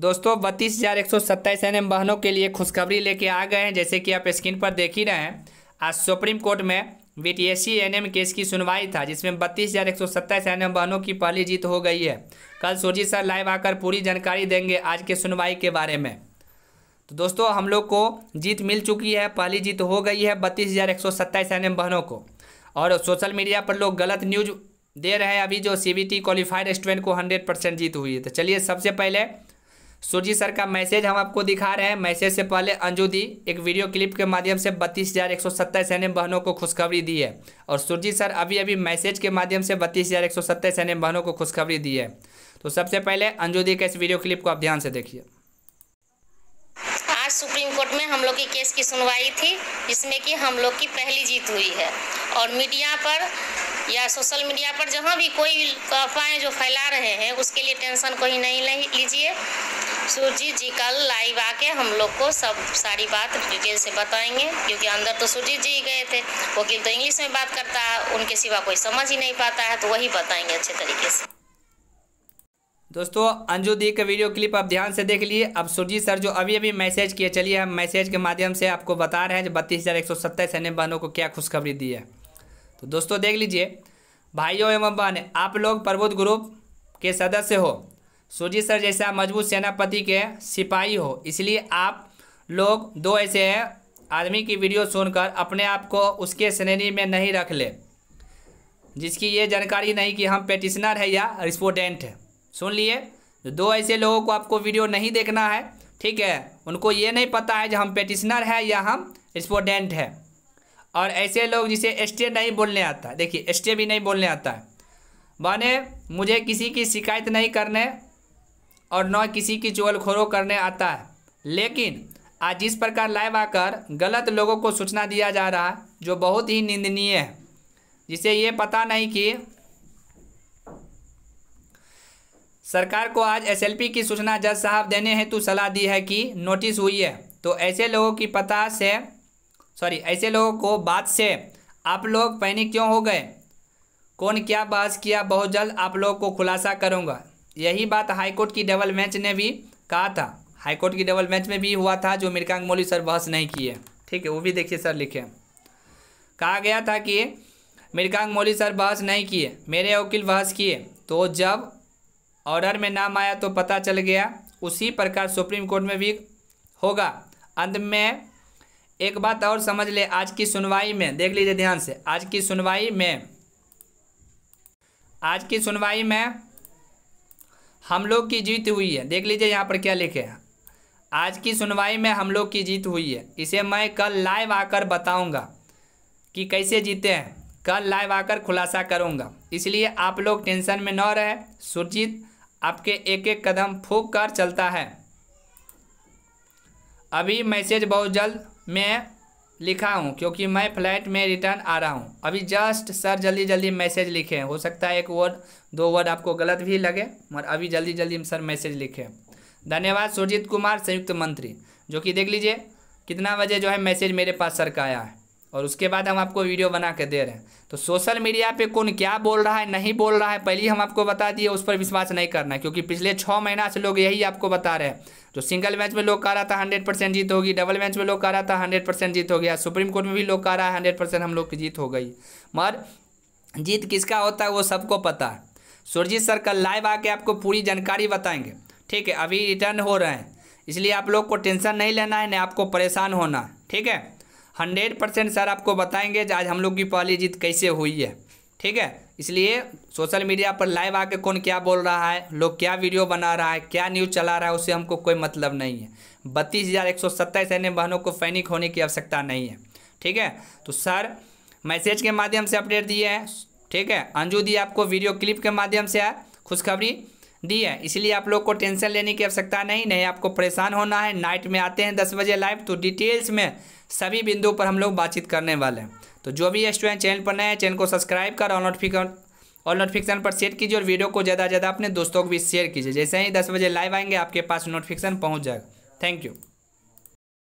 दोस्तों बत्तीस हज़ार एक सौ सत्ताईस एन एम बहनों के लिए खुशखबरी लेके आ गए हैं जैसे कि आप स्क्रीन पर देख ही रहे हैं आज सुप्रीम कोर्ट में B T S C N M case की सुनवाई था जिसमें बत्तीस हज़ार एक सौ सत्ताईस एन एम बहनों की पहली जीत हो गई है कल सुरजीत सर लाइव आकर पूरी जानकारी देंगे आज के सुनवाई के बारे में तो दोस्तों हम लोग को जीत मिल चुकी है पहली जीत हो गई है बत्तीस हज़ार एक सौ सत्ताईस एन एम बहनों को और सोशल मीडिया पर लोग गलत न्यूज दे रहे हैं अभी जो C B T qualified student को हंड्रेड परसेंट जीत हुई है तो चलिए सबसे पहले सुरजी सर का मैसेज हम आपको दिखा रहे हैं मैसेज से पहले अंजू दी एक वीडियो क्लिप के माध्यम से बत्तीस हज़ार एक सौ सत्ताईस एन बहनों को खुशखबरी दी है और सुरजी सर अभी अभी मैसेज के माध्यम से बत्तीस हज़ार एक सौ सत्ताईस एन बहनों को खुशखबरी दी है तो सबसे पहले अंजू दी के इस वीडियो क्लिप को आप ध्यान से देखिए लोग के केस की सुनवाई थी जिसमें कि हम लोग की पहली जीत हुई है और मीडिया पर या सोशल मीडिया पर जहाँ भी कोई अफवाहें जो फैला रहे हैं उसके लिए टेंशन कोई नहीं लीजिए सुरजीत जी कल लाइव आके हम लोग को सब सारी बात डिटेल से बताएंगे क्योंकि अंदर तो सुरजीत जी गए थे वकील तो इंग्लिश में बात करता है उनके सिवा कोई समझ ही नहीं पाता है तो वही बताएंगे अच्छे तरीके से दोस्तों अंजू दी का वीडियो क्लिप आप ध्यान से देख लिए अब सुरजीत सर जो अभी अभी मैसेज किए चलिए हम मैसेज के माध्यम से आपको बता रहे हैं जो बत्तीस हज़ार एक सौ सत्ताईस अन्य बहनों को क्या खुशखबरी दी है तो दोस्तों देख लीजिए भाइयों एवं बहन आप लोग प्रबुद्ध ग्रुप के सदस्य हो सुरजीत सर जैसा मजबूत सेनापति के सिपाही हो इसलिए आप लोग दो ऐसे आदमी की वीडियो सुनकर अपने आप को उसके श्रेणी में नहीं रख ले जिसकी ये जानकारी नहीं कि हम पेटिशनर है या रिस्पोडेंट है सुन लिए दो ऐसे लोगों को आपको वीडियो नहीं देखना है ठीक है उनको ये नहीं पता है जो हम पेटिशनर है या हम स्पोडेंट है और ऐसे लोग जिसे स्टे नहीं बोलने आता देखिए स्टे भी नहीं बोलने आता है माने मुझे किसी की शिकायत नहीं करने और न किसी की चुगलखोरों करने आता है लेकिन आज जिस प्रकार लाइव आकर गलत लोगों को सूचना दिया जा रहा है जो बहुत ही निंदनीय है जिसे ये पता नहीं कि सरकार को आज एसएलपी की सूचना जज साहब देने हेतु सलाह दी है कि नोटिस हुई है तो ऐसे लोगों की पता से सॉरी ऐसे लोगों को बात से आप लोग पैनिक क्यों हो गए कौन क्या बहस किया बहुत जल्द आप लोगों को खुलासा करूंगा यही बात हाईकोर्ट की डबल बेंच ने भी कहा था हाईकोर्ट की डबल बेंच में भी हुआ था जो मिरकांग मौली सर बहस नहीं किए ठीक है वो भी देखिए सर लिखे कहा गया था कि मिरकांग मौली सर बहस नहीं किए मेरे वकील बहस किए तो जब ऑर्डर में नाम आया तो पता चल गया उसी प्रकार सुप्रीम कोर्ट में भी होगा अंत में एक बात और समझ ले आज की सुनवाई में देख लीजिए ध्यान से आज की सुनवाई में आज की सुनवाई में हम लोग की जीत हुई है देख लीजिए यहाँ पर क्या लिखे हैं आज की सुनवाई में हम लोग की जीत हुई है इसे मैं कल लाइव आकर बताऊंगा कि कैसे जीते हैं कल लाइव आकर खुलासा करूंगा इसलिए आप लोग टेंशन में न रहे सुरजीत आपके एक एक कदम फूक कर चलता है अभी मैसेज बहुत जल्द मैं लिखा हूँ क्योंकि मैं फ्लाइट में रिटर्न आ रहा हूँ अभी जस्ट सर जल्दी जल्दी मैसेज लिखें हो सकता है एक वर्ड दो वर्ड आपको गलत भी लगे मगर अभी जल्दी जल्दी सर मैसेज लिखें धन्यवाद सुरजीत कुमार संयुक्त मंत्री जो कि देख लीजिए कितना बजे जो है मैसेज मेरे पास सर का आया है और उसके बाद हम आपको वीडियो बना के दे रहे हैं तो सोशल मीडिया पे कौन क्या बोल रहा है नहीं बोल रहा है पहले हम आपको बता दिए उस पर विश्वास नहीं करना क्योंकि पिछले छः महीना से लोग यही आपको बता रहे हैं जो सिंगल मैच में लोग कह रहा था हंड्रेड परसेंट जीत होगी डबल मैच में लोग कह रहा था हंड्रेड परसेंट जीत हो गया सुप्रीम कोर्ट में भी लोग कह रहा है हंड्रेड परसेंट हम लोग की जीत हो गई मगर जीत किसका होता है वो सबको पता है सुरजीत सर कल लाइव आके आपको पूरी जानकारी बताएंगे ठीक है अभी रिटर्न हो रहे हैं इसलिए आप लोग को टेंशन नहीं लेना है ना आपको परेशान होना ठीक है हंड्रेड परसेंट सर आपको बताएंगे आज हम लोग की पहली जीत कैसे हुई है ठीक है इसलिए सोशल मीडिया पर लाइव आके कौन क्या बोल रहा है लोग क्या वीडियो बना रहा है क्या न्यूज़ चला रहा है उससे हमको कोई मतलब नहीं है बत्तीस हज़ार एक सौ सत्ताईस सैन्य बहनों को पैनिक होने की आवश्यकता नहीं है ठीक है तो सर मैसेज के माध्यम से अपडेट दिए हैं ठीक है अंजू दी आपको वीडियो क्लिप के माध्यम से है खुशखबरी दी है इसलिए आप लोग को टेंशन लेने की आवश्यकता नहीं नहीं आपको परेशान होना है नाइट में आते हैं दस बजे लाइव तो डिटेल्स में सभी बिंदु पर हम लोग बातचीत करने वाले हैं तो जो भी स्टूडेंट चैनल पर नए हैं चैनल को सब्सक्राइब कर और नोटिफिकेशन और नोटिफिकेशन पर शेयर कीजिए और वीडियो को ज़्यादा से ज़्यादा अपने दोस्तों को भी शेयर कीजिए जैसे ही दस बजे लाइव आएंगे आपके पास नोटिफिकेशन पहुँच जाएगा थैंक यू